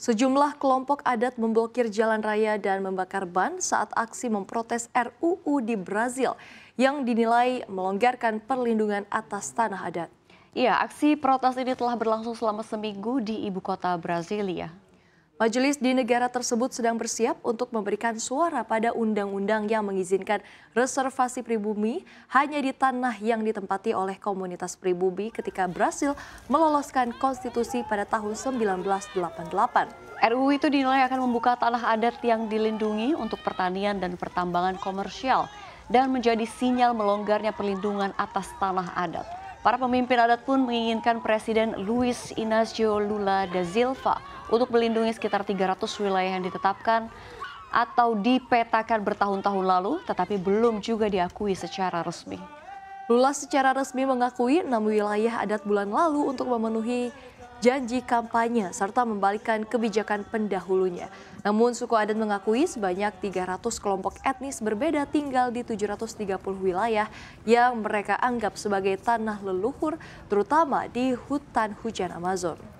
Sejumlah kelompok adat memblokir jalan raya dan membakar ban saat aksi memprotes RUU di Brazil yang dinilai melonggarkan perlindungan atas tanah adat. Ya, aksi protes ini telah berlangsung selama seminggu di ibu kota Brasilia. Majelis di negara tersebut sedang bersiap untuk memberikan suara pada undang-undang yang mengizinkan reservasi pribumi hanya di tanah yang ditempati oleh komunitas pribumi ketika Brasil meloloskan konstitusi pada tahun 1988. RUU itu dinilai akan membuka tanah adat yang dilindungi untuk pertanian dan pertambangan komersial dan menjadi sinyal melonggarnya perlindungan atas tanah adat. Para pemimpin adat pun menginginkan Presiden Luis Inacio Lula da Silva untuk melindungi sekitar 300 wilayah yang ditetapkan atau dipetakan bertahun-tahun lalu tetapi belum juga diakui secara resmi. Lula secara resmi mengakui enam wilayah adat bulan lalu untuk memenuhi janji kampanye serta membalikkan kebijakan pendahulunya. Namun suku adat mengakui sebanyak 300 kelompok etnis berbeda tinggal di 730 wilayah yang mereka anggap sebagai tanah leluhur terutama di hutan hujan Amazon.